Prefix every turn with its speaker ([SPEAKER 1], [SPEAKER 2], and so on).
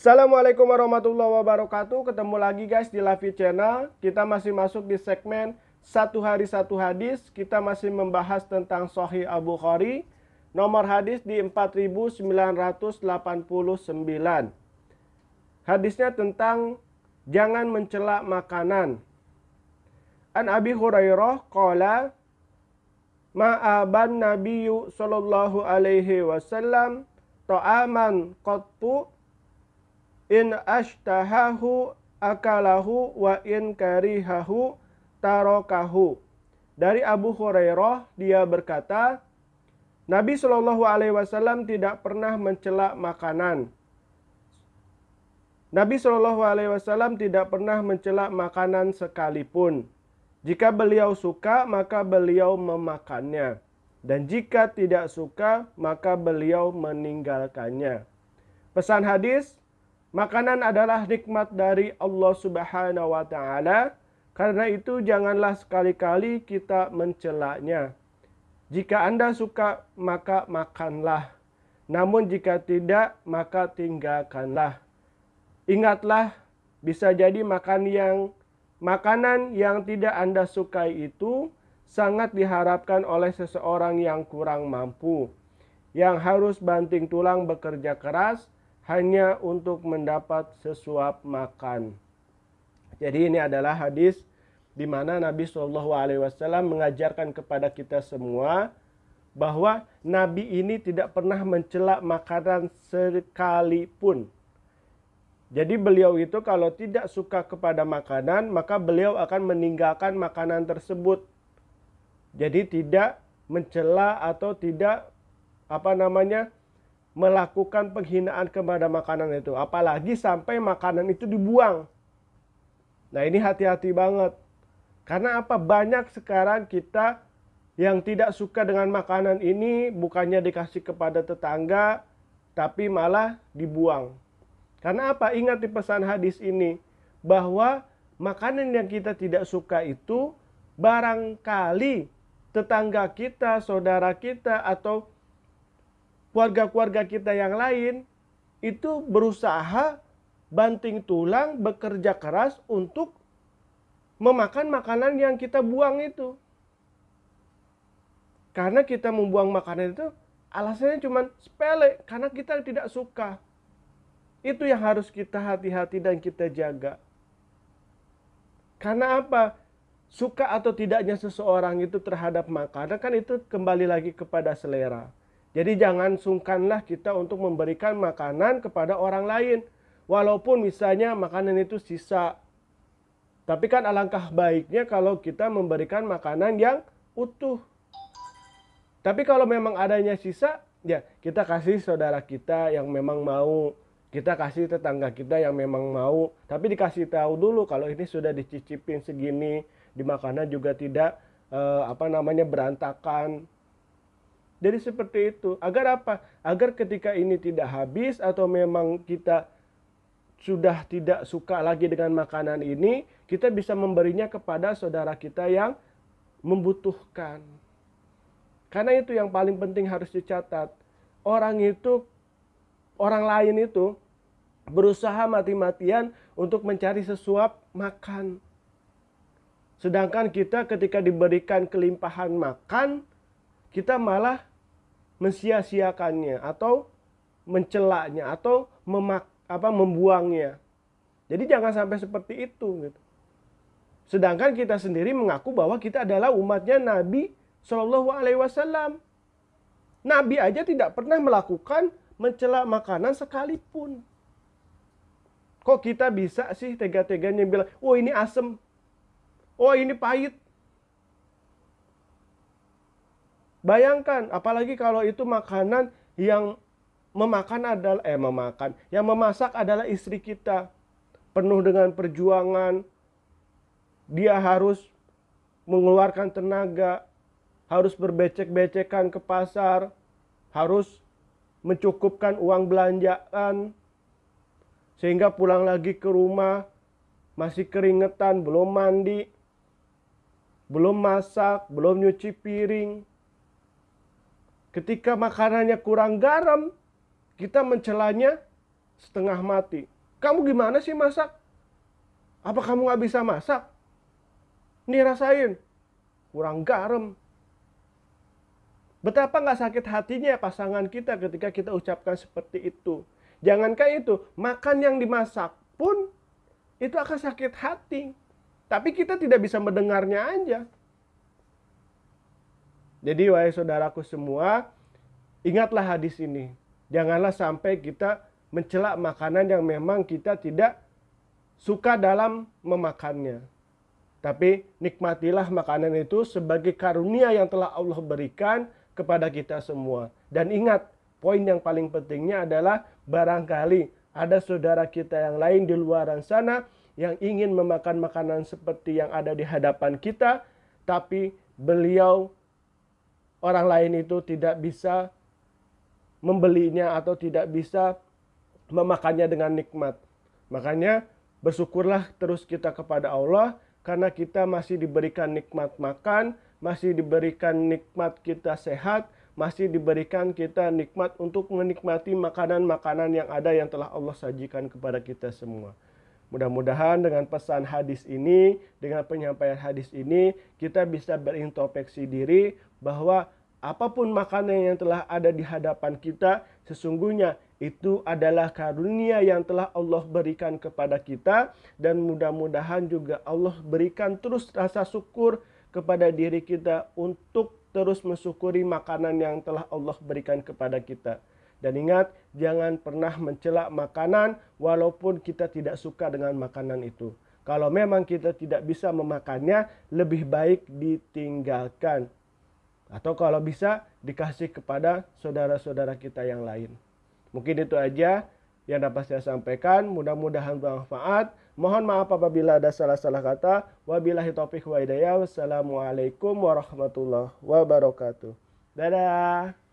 [SPEAKER 1] Assalamualaikum warahmatullahi wabarakatuh. Ketemu lagi guys di Lavi Channel. Kita masih masuk di segmen satu hari satu hadis. Kita masih membahas tentang Sahih Abu Khari. Nomor hadis di 4989. Hadisnya tentang jangan mencela makanan. An Abi Hurairah qala ma'aban nabiyyu sallallahu alaihi wasallam ta'aman qattu in ashtahahu akalahu wa in karihahu tarokahu. Dari Abu Hurairah dia berkata, Nabi Shallallahu Alaihi Wasallam tidak pernah mencela makanan. Nabi Shallallahu Alaihi Wasallam tidak pernah mencela makanan sekalipun. Jika beliau suka, maka beliau memakannya, dan jika tidak suka, maka beliau meninggalkannya. Pesan hadis: Makanan adalah nikmat dari Allah Subhanahu wa taala. Karena itu janganlah sekali-kali kita mencelaknya. Jika Anda suka, maka makanlah. Namun jika tidak, maka tinggalkanlah. Ingatlah, bisa jadi makan yang makanan yang tidak Anda sukai itu sangat diharapkan oleh seseorang yang kurang mampu, yang harus banting tulang bekerja keras hanya untuk mendapat sesuap makan. Jadi ini adalah hadis di mana Nabi Shallallahu Alaihi Wasallam mengajarkan kepada kita semua bahwa Nabi ini tidak pernah mencela makanan sekalipun. Jadi beliau itu kalau tidak suka kepada makanan, maka beliau akan meninggalkan makanan tersebut. Jadi tidak mencela atau tidak apa namanya melakukan penghinaan kepada makanan itu. Apalagi sampai makanan itu dibuang. Nah ini hati-hati banget. Karena apa? Banyak sekarang kita yang tidak suka dengan makanan ini bukannya dikasih kepada tetangga, tapi malah dibuang. Karena apa? Ingat di pesan hadis ini bahwa makanan yang kita tidak suka itu barangkali tetangga kita, saudara kita, atau keluarga-keluarga kita yang lain itu berusaha banting tulang bekerja keras untuk memakan makanan yang kita buang itu. Karena kita membuang makanan itu alasannya cuma sepele karena kita tidak suka. Itu yang harus kita hati-hati dan kita jaga. Karena apa? Suka atau tidaknya seseorang itu terhadap makanan kan itu kembali lagi kepada selera. Jadi jangan sungkanlah kita untuk memberikan makanan kepada orang lain. Walaupun misalnya makanan itu sisa. Tapi kan alangkah baiknya kalau kita memberikan makanan yang utuh. Tapi kalau memang adanya sisa, ya kita kasih saudara kita yang memang mau. Kita kasih tetangga kita yang memang mau. Tapi dikasih tahu dulu kalau ini sudah dicicipin segini. Di makanan juga tidak eh, apa namanya berantakan jadi seperti itu. Agar apa? Agar ketika ini tidak habis atau memang kita sudah tidak suka lagi dengan makanan ini, kita bisa memberinya kepada saudara kita yang membutuhkan. Karena itu yang paling penting harus dicatat. Orang itu orang lain itu berusaha mati-matian untuk mencari sesuap makan. Sedangkan kita ketika diberikan kelimpahan makan, kita malah mensia-siakannya atau mencelaknya atau memak apa membuangnya. Jadi jangan sampai seperti itu gitu. Sedangkan kita sendiri mengaku bahwa kita adalah umatnya Nabi Shallallahu alaihi wasallam. Nabi aja tidak pernah melakukan mencela makanan sekalipun. Kok kita bisa sih tega-teganya bilang, "Oh, ini asem. Oh, ini pahit." Bayangkan, apalagi kalau itu makanan yang memakan adalah eh memakan, yang memasak adalah istri kita. Penuh dengan perjuangan. Dia harus mengeluarkan tenaga, harus berbecek-becekan ke pasar, harus mencukupkan uang belanjaan sehingga pulang lagi ke rumah masih keringetan, belum mandi, belum masak, belum nyuci piring, Ketika makanannya kurang garam, kita mencelanya setengah mati. Kamu gimana sih masak? Apa kamu nggak bisa masak? Nih rasain, kurang garam. Betapa nggak sakit hatinya pasangan kita ketika kita ucapkan seperti itu. Jangankan itu, makan yang dimasak pun itu akan sakit hati. Tapi kita tidak bisa mendengarnya aja. Jadi wahai saudaraku semua, ingatlah hadis ini. Janganlah sampai kita mencela makanan yang memang kita tidak suka dalam memakannya. Tapi nikmatilah makanan itu sebagai karunia yang telah Allah berikan kepada kita semua. Dan ingat, poin yang paling pentingnya adalah barangkali ada saudara kita yang lain di luar sana yang ingin memakan makanan seperti yang ada di hadapan kita, tapi beliau orang lain itu tidak bisa membelinya atau tidak bisa memakannya dengan nikmat. Makanya bersyukurlah terus kita kepada Allah karena kita masih diberikan nikmat makan, masih diberikan nikmat kita sehat, masih diberikan kita nikmat untuk menikmati makanan-makanan yang ada yang telah Allah sajikan kepada kita semua. Mudah-mudahan dengan pesan hadis ini, dengan penyampaian hadis ini, kita bisa berintrospeksi diri bahwa apapun makanan yang telah ada di hadapan kita, sesungguhnya itu adalah karunia yang telah Allah berikan kepada kita dan mudah-mudahan juga Allah berikan terus rasa syukur kepada diri kita untuk terus mensyukuri makanan yang telah Allah berikan kepada kita. Dan ingat, jangan pernah mencela makanan walaupun kita tidak suka dengan makanan itu. Kalau memang kita tidak bisa memakannya, lebih baik ditinggalkan. Atau kalau bisa dikasih kepada saudara-saudara kita yang lain. Mungkin itu aja yang dapat saya sampaikan. Mudah-mudahan bermanfaat. Mohon maaf apabila ada salah-salah kata. Wabillahi taufiq wa hidayah. Wassalamualaikum warahmatullahi wabarakatuh. Dadah.